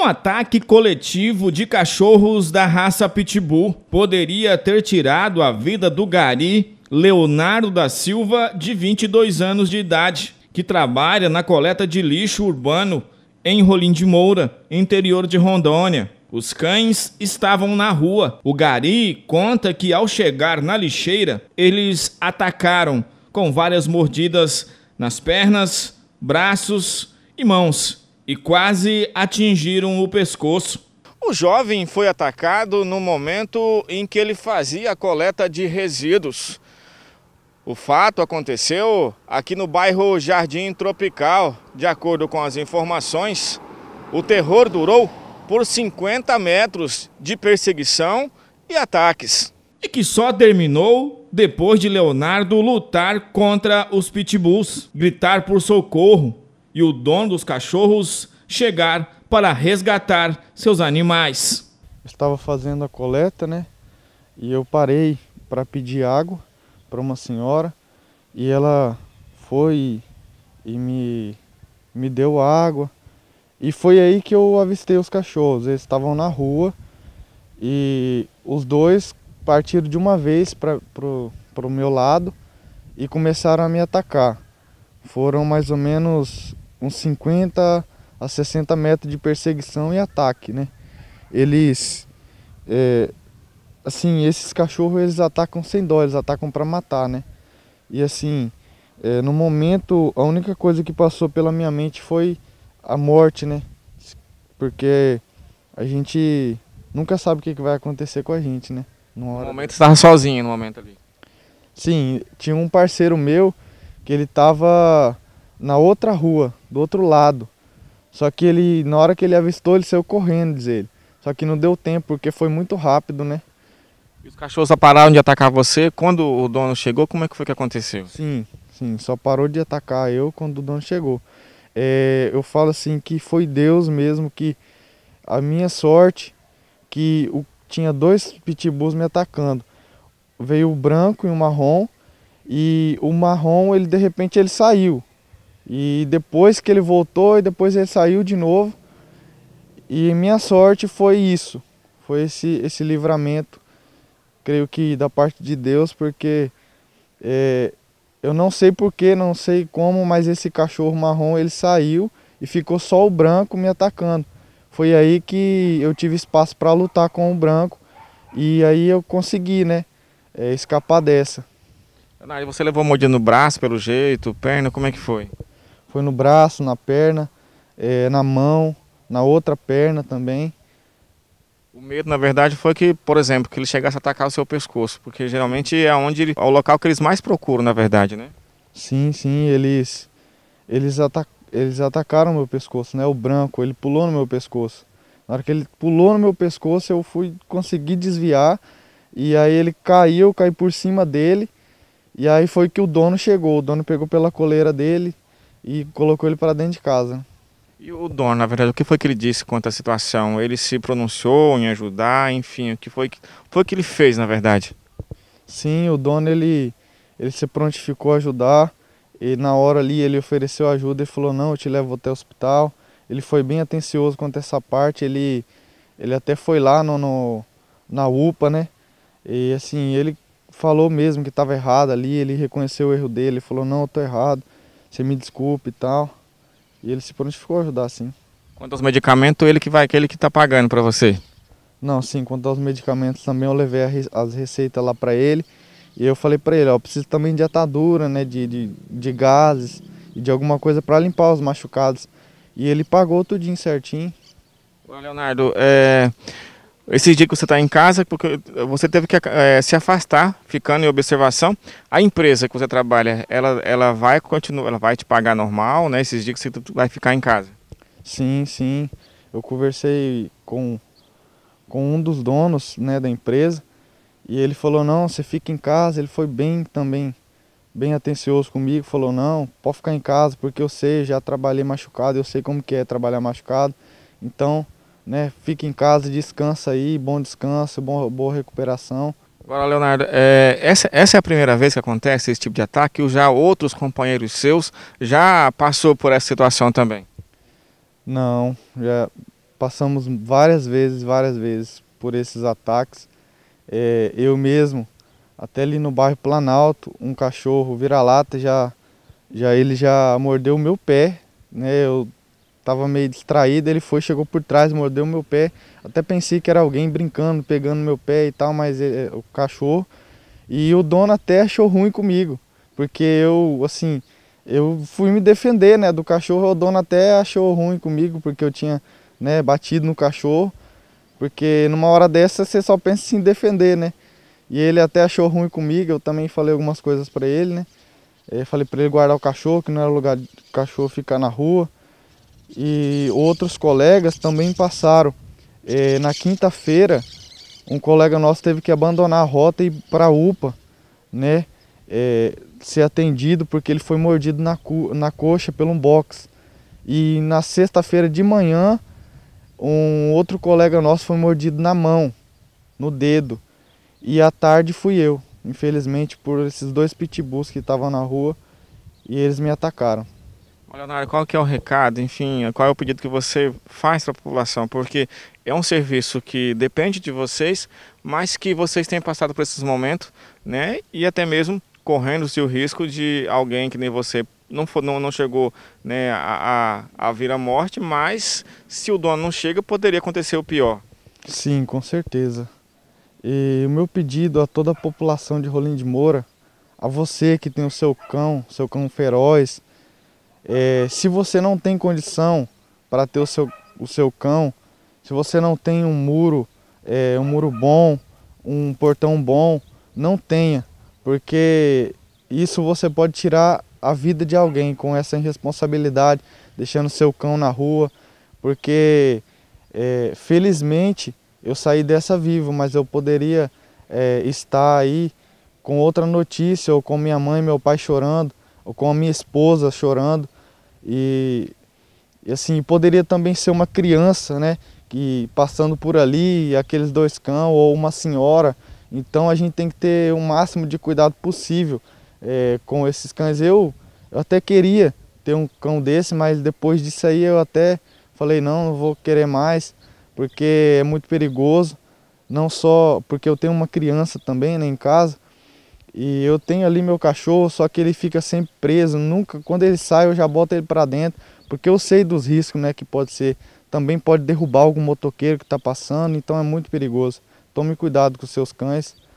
Um ataque coletivo de cachorros da raça Pitbull poderia ter tirado a vida do gari Leonardo da Silva, de 22 anos de idade, que trabalha na coleta de lixo urbano em Rolim de Moura, interior de Rondônia. Os cães estavam na rua. O gari conta que ao chegar na lixeira, eles atacaram com várias mordidas nas pernas, braços e mãos e quase atingiram o pescoço. O jovem foi atacado no momento em que ele fazia a coleta de resíduos. O fato aconteceu aqui no bairro Jardim Tropical. De acordo com as informações, o terror durou por 50 metros de perseguição e ataques. E que só terminou depois de Leonardo lutar contra os pitbulls, gritar por socorro e o dono dos cachorros chegar para resgatar seus animais. estava fazendo a coleta, né? E eu parei para pedir água para uma senhora e ela foi e me, me deu água. E foi aí que eu avistei os cachorros. Eles estavam na rua e os dois partiram de uma vez para o meu lado e começaram a me atacar. Foram mais ou menos uns 50 a 60 metros de perseguição e ataque, né? Eles, é, assim, esses cachorros eles atacam sem dó, eles atacam para matar, né? E assim, é, no momento a única coisa que passou pela minha mente foi a morte, né? Porque a gente nunca sabe o que, vai acontecer com a gente, né? Numa no momento estava sozinho no momento ali. Sim, tinha um parceiro meu que ele tava na outra rua do outro lado. Só que ele, na hora que ele avistou, ele saiu correndo, diz ele. Só que não deu tempo, porque foi muito rápido, né? E os cachorros só pararam de atacar você? Quando o dono chegou, como é que foi que aconteceu? Sim, sim, só parou de atacar eu quando o dono chegou. É, eu falo assim que foi Deus mesmo que a minha sorte que o, tinha dois pitbulls me atacando. Veio o branco e o marrom e o marrom ele de repente ele saiu. E depois que ele voltou e depois ele saiu de novo. E minha sorte foi isso, foi esse, esse livramento, creio que da parte de Deus, porque é, eu não sei porquê, não sei como, mas esse cachorro marrom ele saiu e ficou só o branco me atacando. Foi aí que eu tive espaço para lutar com o branco e aí eu consegui, né, é, escapar dessa. Leonardo, você levou a mordida no braço, pelo jeito, perna, como é que foi? Foi no braço, na perna, é, na mão, na outra perna também. O medo, na verdade, foi que, por exemplo, que ele chegasse a atacar o seu pescoço, porque geralmente é onde ele, é o local que eles mais procuram, na verdade, né? Sim, sim, eles eles, atac, eles atacaram meu pescoço, né? O branco, ele pulou no meu pescoço. Na hora que ele pulou no meu pescoço, eu fui conseguir desviar e aí ele caiu, eu caí por cima dele. E aí foi que o dono chegou, o dono pegou pela coleira dele, e colocou ele para dentro de casa. E o dono, na verdade, o que foi que ele disse quanto à situação? Ele se pronunciou em ajudar, enfim, o que foi que, foi que ele fez, na verdade? Sim, o dono ele, ele se prontificou a ajudar e na hora ali ele ofereceu ajuda e falou: Não, eu te levo até o hospital. Ele foi bem atencioso quanto a essa parte, ele, ele até foi lá no, no na UPA, né? E assim, ele falou mesmo que estava errado ali, ele reconheceu o erro dele, falou: Não, eu tô errado você me desculpe e tal. E ele se prontificou a ajudar, sim. Quanto aos medicamentos, ele que vai, aquele que está pagando para você? Não, sim, quanto aos medicamentos também eu levei as receitas lá para ele. E eu falei para ele, ó, preciso também de atadura, né, de, de, de gases e de alguma coisa para limpar os machucados. E ele pagou tudinho certinho. Ô, Leonardo, é... Esses dias que você está em casa, porque você teve que é, se afastar, ficando em observação. A empresa que você trabalha, ela, ela vai continuar, ela vai te pagar normal, né? Esses dias que você vai ficar em casa. Sim, sim. Eu conversei com, com um dos donos né, da empresa e ele falou, não, você fica em casa. Ele foi bem também, bem atencioso comigo, falou, não, pode ficar em casa, porque eu sei, já trabalhei machucado, eu sei como que é trabalhar machucado. Então né, fica em casa, descansa aí, bom descanso, bom, boa recuperação. Agora, Leonardo, é, essa, essa é a primeira vez que acontece esse tipo de ataque ou já outros companheiros seus já passou por essa situação também? Não, já passamos várias vezes, várias vezes por esses ataques. É, eu mesmo, até ali no bairro Planalto, um cachorro vira-lata já, já ele já mordeu o meu pé, né? Eu estava meio distraído, ele foi, chegou por trás, mordeu meu pé. Até pensei que era alguém brincando, pegando meu pé e tal, mas eh, eh, o cachorro. E o dono até achou ruim comigo, porque eu, assim, eu fui me defender, né, do cachorro. O dono até achou ruim comigo, porque eu tinha, né, batido no cachorro. Porque numa hora dessa você só pensa em defender, né? E ele até achou ruim comigo, eu também falei algumas coisas para ele, né? Eu eh, falei para ele guardar o cachorro, que não era lugar do cachorro ficar na rua e outros colegas também passaram. É, na quinta-feira, um colega nosso teve que abandonar a rota e ir para a UPA, né? É, ser atendido porque ele foi mordido na, na coxa pelo um box. E na sexta-feira de manhã, um outro colega nosso foi mordido na mão, no dedo. E à tarde fui eu, infelizmente, por esses dois pitbulls que estavam na rua e eles me atacaram. Leonardo, qual que é o recado, enfim, qual é o pedido que você faz para a população? Porque é um serviço que depende de vocês, mas que vocês têm passado por esses momentos, né? E até mesmo correndo-se o risco de alguém que nem você não, for, não, não chegou né, a, a, a vir morte, mas se o dono não chega, poderia acontecer o pior. Sim, com certeza. E o meu pedido a toda a população de Rolim de Moura, a você que tem o seu cão, seu cão feroz, é, se você não tem condição para ter o seu, o seu cão, se você não tem um muro, é, um muro bom, um portão bom, não tenha, porque isso você pode tirar a vida de alguém com essa irresponsabilidade, deixando seu cão na rua, porque é, felizmente eu saí dessa vivo, mas eu poderia é, estar aí com outra notícia ou com minha mãe e meu pai chorando com a minha esposa chorando. E, e assim, poderia também ser uma criança, né? Que passando por ali, aqueles dois cães, ou uma senhora. Então a gente tem que ter o máximo de cuidado possível é, com esses cães. Eu, eu até queria ter um cão desse, mas depois disso aí eu até falei, não, não vou querer mais, porque é muito perigoso. Não só porque eu tenho uma criança também né, em casa, e eu tenho ali meu cachorro, só que ele fica sempre preso, nunca, quando ele sai eu já boto ele para dentro, porque eu sei dos riscos, né, que pode ser, também pode derrubar algum motoqueiro que está passando, então é muito perigoso. Tome cuidado com seus cães.